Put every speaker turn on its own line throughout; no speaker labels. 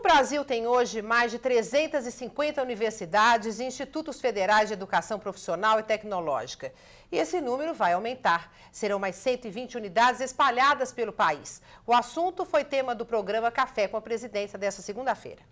O Brasil tem hoje mais de 350 universidades e institutos federais de educação profissional e tecnológica. E esse número vai aumentar. Serão mais 120 unidades espalhadas pelo país. O assunto foi tema do programa Café com a Presidência desta segunda-feira.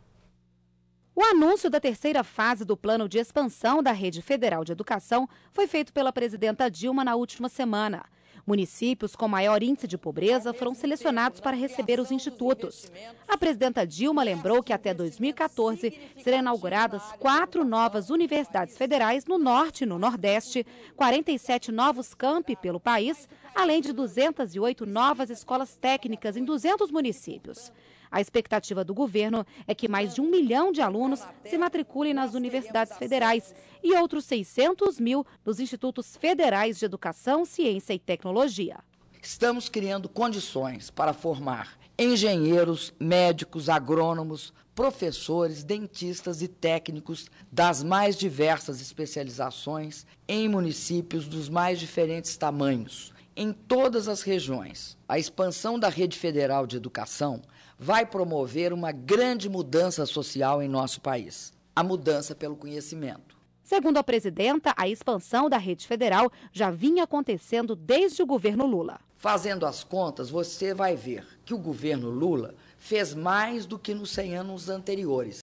O anúncio da terceira fase do plano de expansão da Rede Federal de Educação foi feito pela presidenta Dilma na última semana. Municípios com maior índice de pobreza foram selecionados para receber os institutos. A presidenta Dilma lembrou que até 2014 serão inauguradas quatro novas universidades federais no Norte e no Nordeste, 47 novos campi pelo país, além de 208 novas escolas técnicas em 200 municípios. A expectativa do governo é que mais de um milhão de alunos se matriculem nas universidades federais e outros 600 mil nos institutos federais de educação, ciência e tecnologia.
Estamos criando condições para formar engenheiros, médicos, agrônomos, professores, dentistas e técnicos das mais diversas especializações em municípios dos mais diferentes tamanhos em todas as regiões. A expansão da rede federal de educação vai promover uma grande mudança social em nosso país a mudança pelo conhecimento.
Segundo a presidenta, a expansão da rede federal já vinha acontecendo desde o governo
Lula. Fazendo as contas, você vai ver que o governo Lula fez mais do que nos 100 anos anteriores.